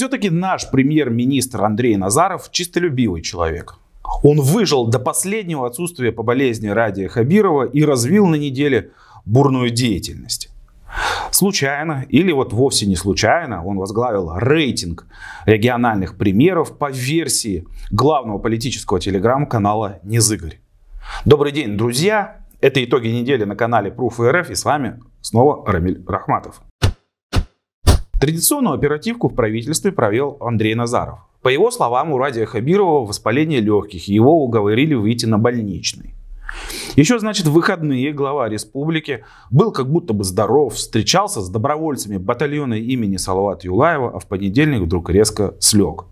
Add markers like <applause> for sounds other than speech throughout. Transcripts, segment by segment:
Все-таки наш премьер-министр Андрей Назаров чистолюбивый человек. Он выжил до последнего отсутствия по болезни Радия Хабирова и развил на неделе бурную деятельность. Случайно или вот вовсе не случайно он возглавил рейтинг региональных премьеров по версии главного политического телеграм-канала «Незыгорь». Добрый день, друзья! Это итоги недели на канале Proof.рф и с вами снова Рамиль Рахматов. Традиционную оперативку в правительстве провел Андрей Назаров. По его словам, у Радия Хабирова воспаление легких, его уговорили выйти на больничный. Еще, значит, в выходные глава республики был как будто бы здоров, встречался с добровольцами батальона имени Салавата Юлаева, а в понедельник вдруг резко слег.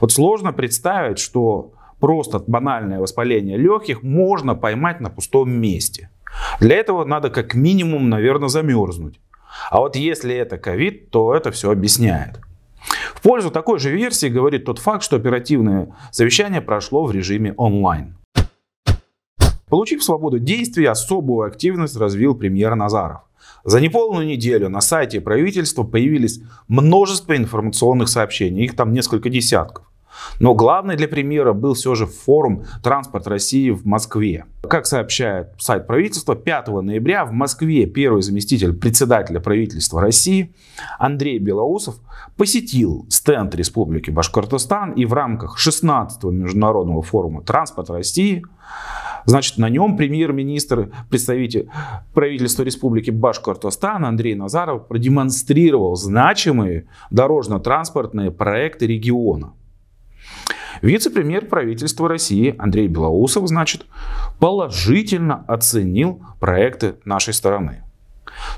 Вот сложно представить, что просто банальное воспаление легких можно поймать на пустом месте. Для этого надо как минимум, наверное, замерзнуть. А вот если это ковид, то это все объясняет. В пользу такой же версии говорит тот факт, что оперативное совещание прошло в режиме онлайн. Получив свободу действий, особую активность развил премьер Назаров. За неполную неделю на сайте правительства появились множество информационных сообщений, их там несколько десятков. Но главный для примера был все же форум «Транспорт России» в Москве. Как сообщает сайт правительства, 5 ноября в Москве первый заместитель председателя правительства России Андрей Белоусов посетил стенд Республики Башкортостан и в рамках 16-го международного форума «Транспорт России» Значит, на нем премьер-министр, представитель правительства Республики Башкортостан Андрей Назаров продемонстрировал значимые дорожно-транспортные проекты региона. Вице-премьер правительства России Андрей Белоусов, значит, положительно оценил проекты нашей стороны.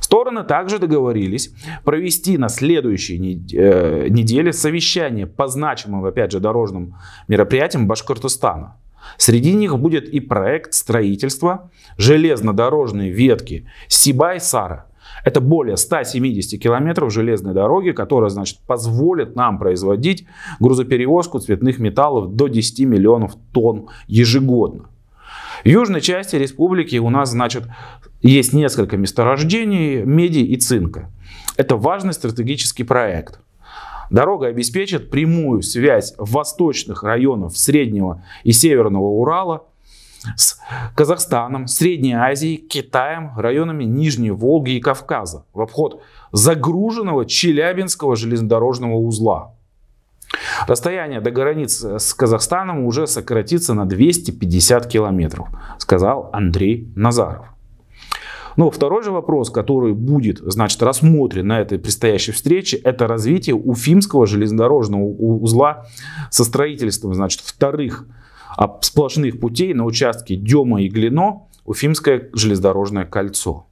Стороны также договорились провести на следующей э, неделе совещание по значимым, опять же, дорожным мероприятиям Башкортостана. Среди них будет и проект строительства железнодорожной ветки Сибай-Сара это более 170 километров железной дороги, которая, значит, позволит нам производить грузоперевозку цветных металлов до 10 миллионов тонн ежегодно. В южной части республики у нас, значит, есть несколько месторождений меди и цинка. Это важный стратегический проект. Дорога обеспечит прямую связь восточных районов Среднего и Северного Урала с Казахстаном, Средней Азией, Китаем, районами Нижней Волги и Кавказа в обход загруженного Челябинского железнодорожного узла. Расстояние до границ с Казахстаном уже сократится на 250 километров, сказал Андрей Назаров. Но ну, второй же вопрос, который будет значит, рассмотрен на этой предстоящей встрече, это развитие Уфимского железнодорожного узла со строительством значит, вторых а сплошных путей на участке Дема и Глино Уфимское железнодорожное кольцо.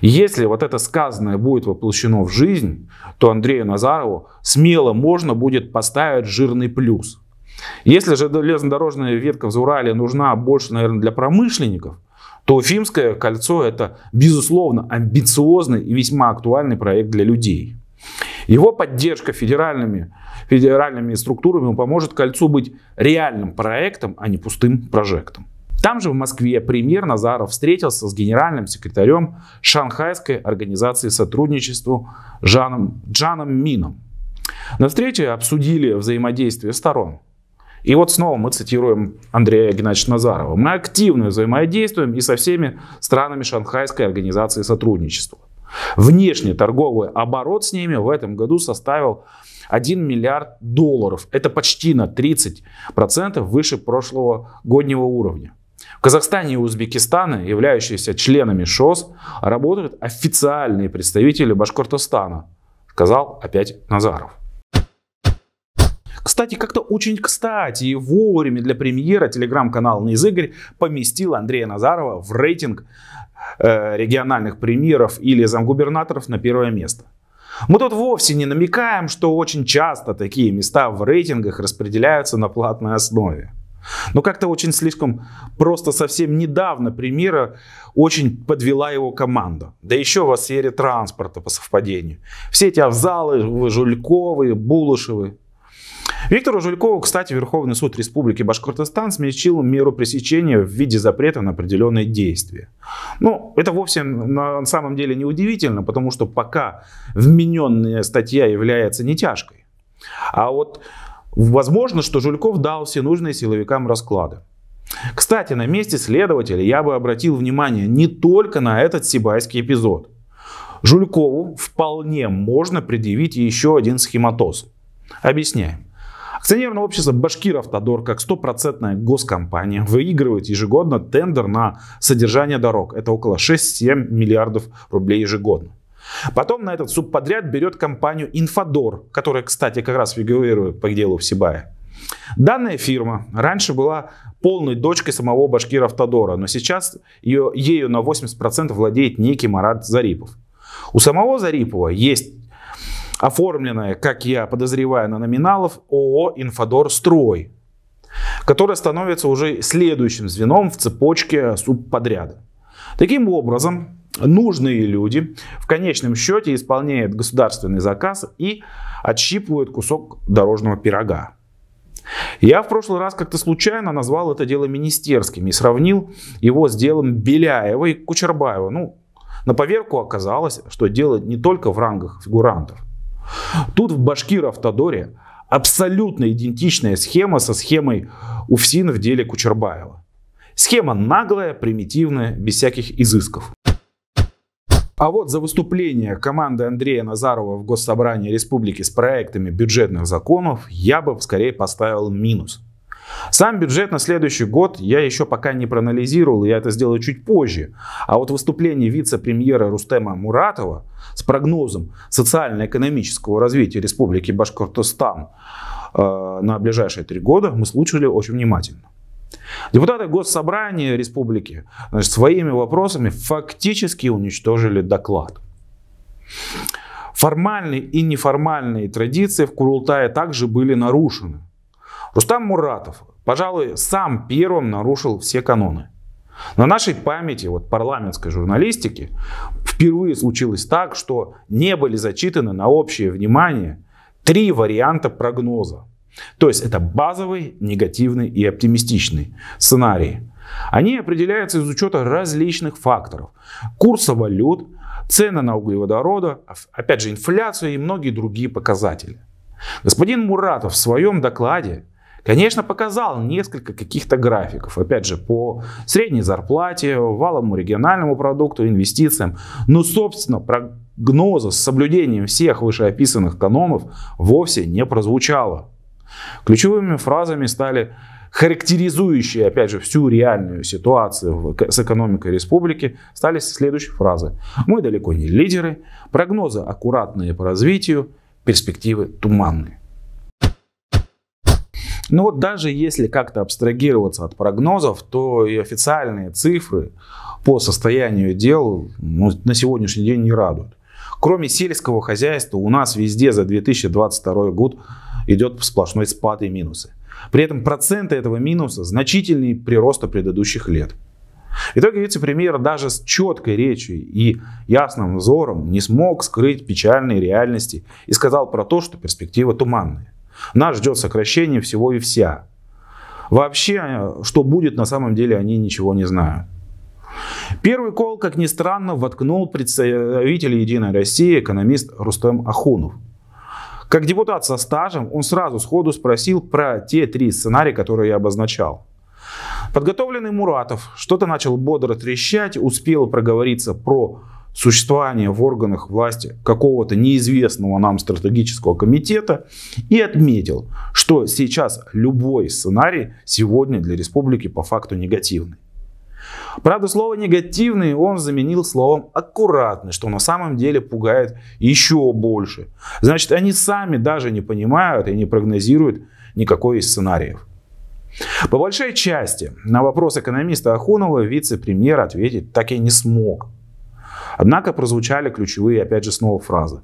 Если вот это сказанное будет воплощено в жизнь, то Андрею Назарову смело можно будет поставить жирный плюс. Если же железнодорожная ветка в Заурале нужна больше, наверное, для промышленников, то Уфимское кольцо – это, безусловно, амбициозный и весьма актуальный проект для людей – его поддержка федеральными, федеральными структурами поможет кольцу быть реальным проектом, а не пустым прожектом. Там же в Москве премьер Назаров встретился с генеральным секретарем Шанхайской организации сотрудничества Жаном, Джаном Мином. На встрече обсудили взаимодействие сторон. И вот снова мы цитируем Андрея Геннадьевича Назарова. Мы активно взаимодействуем и со всеми странами Шанхайской организации сотрудничества. Внешний торговый оборот с ними в этом году составил 1 миллиард долларов. Это почти на 30% выше прошлого годнего уровня. В Казахстане и Узбекистане, являющиеся членами ШОС, работают официальные представители Башкортостана, сказал опять Назаров. Кстати, как-то очень кстати и вовремя для премьера телеграм-канал «Низ Игорь» поместил Андрея Назарова в рейтинг э, региональных премьеров или замгубернаторов на первое место. Мы тут вовсе не намекаем, что очень часто такие места в рейтингах распределяются на платной основе. Но как-то очень слишком просто совсем недавно премьера очень подвела его команда. Да еще во сфере транспорта по совпадению. Все эти Авзалы, Жульковы, Булышевы. Виктору Жулькову, кстати, Верховный суд Республики Башкортостан смягчил меру пресечения в виде запрета на определенные действия. Ну, это вовсе на самом деле не удивительно, потому что пока вмененная статья является не тяжкой. А вот возможно, что Жульков дал все нужные силовикам расклады. Кстати, на месте следователя я бы обратил внимание не только на этот сибайский эпизод. Жулькову вполне можно предъявить еще один схематоз. Объясняем. Акционерное общество Башкиров-Тодор, как стопроцентная госкомпания, выигрывает ежегодно тендер на содержание дорог. Это около 6-7 миллиардов рублей ежегодно. Потом на этот субподряд берет компанию «Инфодор», которая, кстати, как раз фигурирует по делу в Сибае. Данная фирма раньше была полной дочкой самого Башкира Автодора, но сейчас ее, ею на 80% владеет некий Марат Зарипов. У самого Зарипова есть оформленное, как я подозреваю, на номиналов ООО «Инфодор Строй», которое становится уже следующим звеном в цепочке субподряда. Таким образом, нужные люди в конечном счете исполняют государственный заказ и отщипывают кусок дорожного пирога. Я в прошлый раз как-то случайно назвал это дело министерским и сравнил его с делом Беляева и Кучербаева. Ну, на поверку оказалось, что дело не только в рангах фигурантов. Тут в Башкир-Автодоре абсолютно идентичная схема со схемой УФСИН в деле Кучербаева. Схема наглая, примитивная, без всяких изысков. А вот за выступление команды Андрея Назарова в Госсобрании Республики с проектами бюджетных законов я бы скорее поставил минус. Сам бюджет на следующий год я еще пока не проанализировал, я это сделаю чуть позже. А вот выступление вице-премьера Рустема Муратова с прогнозом социально-экономического развития Республики Башкортостан э, на ближайшие три года мы слушали очень внимательно. Депутаты Госсобрания Республики значит, своими вопросами фактически уничтожили доклад. Формальные и неформальные традиции в Курултае также были нарушены. Рустам Муратов, пожалуй, сам первым нарушил все каноны. На нашей памяти вот, парламентской журналистики впервые случилось так, что не были зачитаны на общее внимание три варианта прогноза. То есть это базовый, негативный и оптимистичный сценарии. Они определяются из учета различных факторов. Курса валют, цены на углеводорода, опять же инфляцию и многие другие показатели. Господин Муратов в своем докладе Конечно, показал несколько каких-то графиков, опять же, по средней зарплате, валому региональному продукту, инвестициям. Но, собственно, прогноза с соблюдением всех вышеописанных канонов вовсе не прозвучало. Ключевыми фразами стали характеризующие, опять же, всю реальную ситуацию с экономикой республики, стали следующие фразы. Мы далеко не лидеры, прогнозы аккуратные по развитию, перспективы туманные. Ну вот даже если как-то абстрагироваться от прогнозов, то и официальные цифры по состоянию дел ну, на сегодняшний день не радуют. Кроме сельского хозяйства, у нас везде за 2022 год идет сплошной спад и минусы. При этом проценты этого минуса значительнее прироста предыдущих лет. В итоге вице-премьер даже с четкой речью и ясным взором не смог скрыть печальные реальности и сказал про то, что перспективы туманные. Нас ждет сокращение всего и вся. Вообще, что будет, на самом деле они ничего не знают. Первый кол, как ни странно, воткнул представитель «Единой России» экономист Рустам Ахунов. Как депутат со стажем, он сразу сходу спросил про те три сценария, которые я обозначал. Подготовленный Муратов что-то начал бодро трещать, успел проговориться про существование в органах власти какого-то неизвестного нам стратегического комитета и отметил, что сейчас любой сценарий сегодня для республики по факту негативный. Правда, слово «негативный» он заменил словом «аккуратный», что на самом деле пугает еще больше. Значит, они сами даже не понимают и не прогнозируют никакой из сценариев. По большой части на вопрос экономиста Ахунова вице-премьер ответить так и не смог. Однако прозвучали ключевые, опять же, снова фразы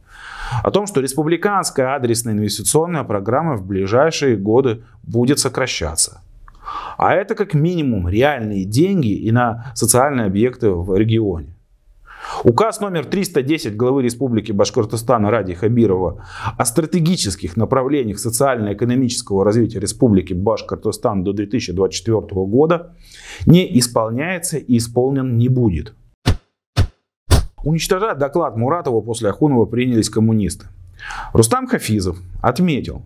о том, что республиканская адресная инвестиционная программа в ближайшие годы будет сокращаться. А это как минимум реальные деньги и на социальные объекты в регионе. Указ номер 310 главы Республики Башкортостан Ради Хабирова о стратегических направлениях социально-экономического развития Республики Башкортостан до 2024 года не исполняется и исполнен не будет. Уничтожать доклад Муратова после Ахунова принялись коммунисты. Рустам Хафизов отметил,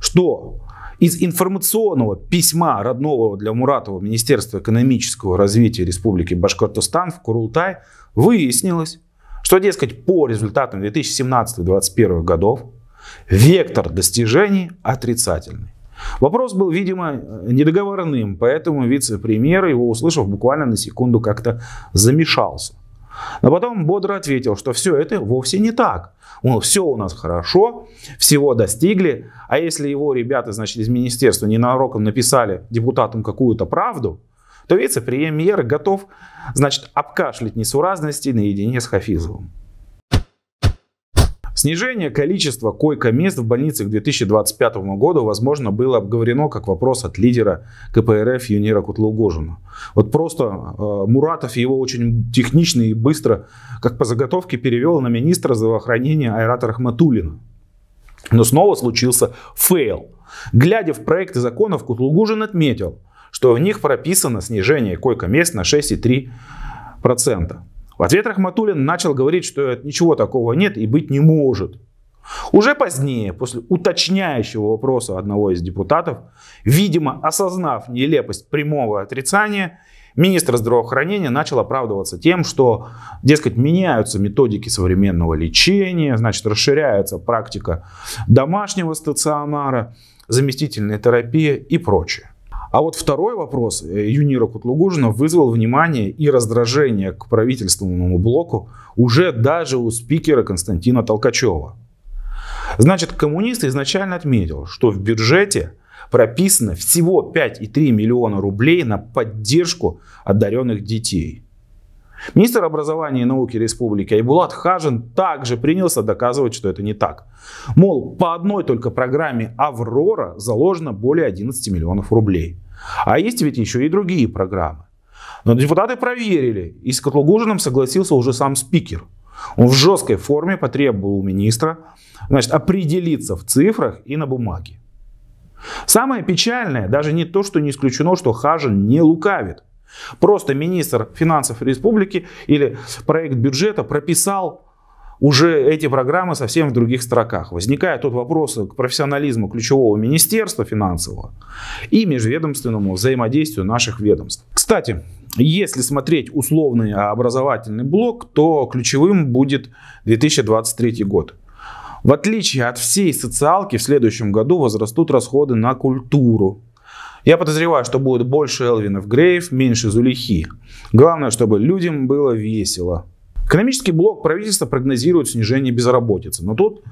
что из информационного письма родного для Муратова Министерства экономического развития Республики Башкортостан в Курултай выяснилось, что, дескать, по результатам 2017-2021 годов вектор достижений отрицательный. Вопрос был, видимо, недоговорным, поэтому вице-премьер, его услышав, буквально на секунду как-то замешался. Но потом бодро ответил, что все это вовсе не так. Мол, все у нас хорошо, всего достигли, а если его ребята, значит, из министерства ненароком написали депутатам какую-то правду, то вице-премьер готов, значит, обкашлять несуразности наедине с Хафизовым. Снижение количества койко-мест в больницах к 2025 году, возможно, было обговорено как вопрос от лидера КПРФ Юнира Кутлугожина. Вот просто э, Муратов его очень технично и быстро, как по заготовке, перевел на министра здравоохранения Айрата Рахматуллина. Но снова случился фейл. Глядя в проекты законов, Кутлугужин отметил, что в них прописано снижение койко-мест на 6,3%. В ответ Рахматуллин начал говорить, что ничего такого нет и быть не может. Уже позднее, после уточняющего вопроса одного из депутатов, видимо, осознав нелепость прямого отрицания, министр здравоохранения начал оправдываться тем, что, дескать, меняются методики современного лечения, значит, расширяется практика домашнего стационара, заместительной терапии и прочее. А вот второй вопрос э, Юнира Кутлугужина вызвал внимание и раздражение к правительственному блоку уже даже у спикера Константина Толкачева. Значит, коммунист изначально отметил, что в бюджете прописано всего 5,3 миллиона рублей на поддержку одаренных детей – Министр образования и науки республики Айбулат Хажин также принялся доказывать, что это не так. Мол, по одной только программе «Аврора» заложено более 11 миллионов рублей. А есть ведь еще и другие программы. Но депутаты проверили, и с Котлугужиным согласился уже сам спикер. Он в жесткой форме потребовал у министра значит, определиться в цифрах и на бумаге. Самое печальное даже не то, что не исключено, что Хажин не лукавит. Просто министр финансов республики или проект бюджета прописал уже эти программы совсем в других строках. Возникает тут вопрос к профессионализму ключевого министерства финансового и межведомственному взаимодействию наших ведомств. Кстати, если смотреть условный образовательный блок, то ключевым будет 2023 год. В отличие от всей социалки, в следующем году возрастут расходы на культуру. Я подозреваю, что будет больше Элвинов Грейв, меньше Зулихи. Главное, чтобы людям было весело. Экономический блок правительства прогнозирует снижение безработицы. Но тут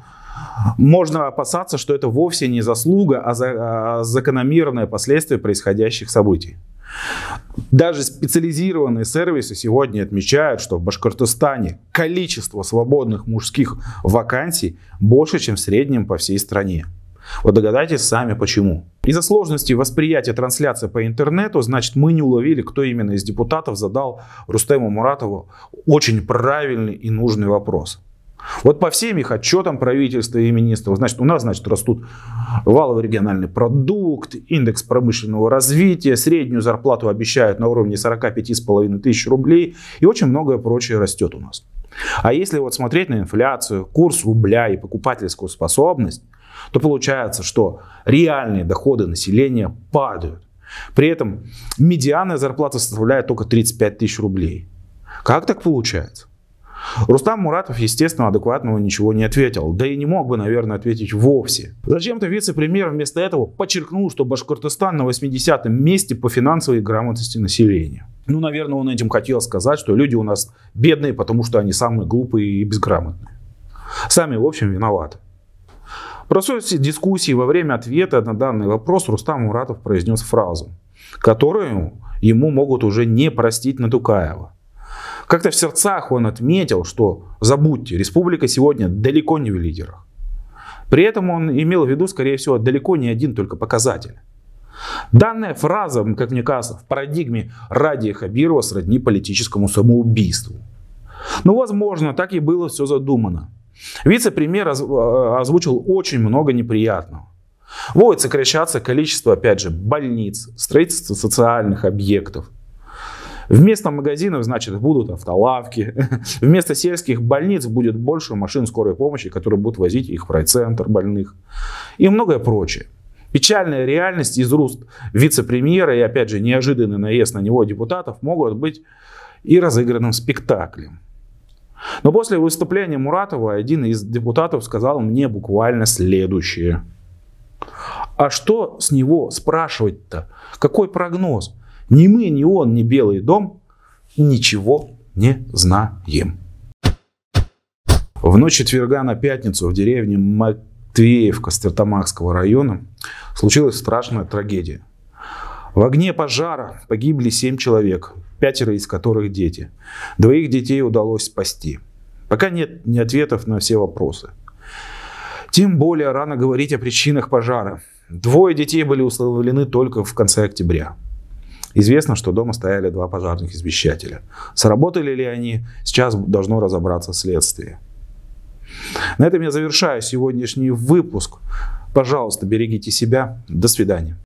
можно опасаться, что это вовсе не заслуга, а, за, а закономерное последствие происходящих событий. Даже специализированные сервисы сегодня отмечают, что в Башкортостане количество свободных мужских вакансий больше, чем в среднем по всей стране. Вот догадайтесь сами почему. Из-за сложности восприятия трансляции по интернету, значит, мы не уловили, кто именно из депутатов задал Рустему Муратову очень правильный и нужный вопрос. Вот по всем их отчетам правительства и министров, значит, у нас, значит, растут валовый региональный продукт, индекс промышленного развития, среднюю зарплату обещают на уровне 45,5 тысяч рублей и очень многое прочее растет у нас. А если вот смотреть на инфляцию, курс рубля и покупательскую способность, то получается, что реальные доходы населения падают. При этом медианная зарплата составляет только 35 тысяч рублей. Как так получается? Рустам Муратов, естественно, адекватного ничего не ответил, да и не мог бы, наверное, ответить вовсе. Зачем-то вице-премьер вместо этого подчеркнул, что Башкортостан на 80-м месте по финансовой грамотности населения. Ну, наверное, он этим хотел сказать, что люди у нас бедные, потому что они самые глупые и безграмотные. Сами, в общем, виноваты. В процессе дискуссии во время ответа на данный вопрос Рустам Муратов произнес фразу, которую ему могут уже не простить Натукаева. Как-то в сердцах он отметил, что забудьте, республика сегодня далеко не в лидерах. При этом он имел в виду, скорее всего, далеко не один только показатель. Данная фраза, как мне кажется, в парадигме Ради Хабирова сродни политическому самоубийству. Но, ну, возможно, так и было все задумано. Вице-премьер э, озвучил очень много неприятного. Будет сокращаться количество, опять же, больниц, строительство социальных объектов. Вместо магазинов, значит, будут автолавки. <laughs> Вместо сельских больниц будет больше машин скорой помощи, которые будут возить их в райцентр больных. И многое прочее. Печальная реальность из уст вице-премьера и, опять же, неожиданный наезд на него депутатов могут быть и разыгранным спектаклем. Но после выступления Муратова один из депутатов сказал мне буквально следующее. А что с него спрашивать-то? Какой прогноз? Ни мы, ни он, ни Белый дом ничего не знаем. В ночь четверга на пятницу в деревне Матвеевка Стертамакского района случилась страшная трагедия – в огне пожара погибли семь человек, пятеро из которых дети. Двоих детей удалось спасти. Пока нет ни ответов на все вопросы. Тем более рано говорить о причинах пожара. Двое детей были установлены только в конце октября. Известно, что дома стояли два пожарных извещателя. Сработали ли они, сейчас должно разобраться следствие. На этом я завершаю сегодняшний выпуск. Пожалуйста, берегите себя. До свидания.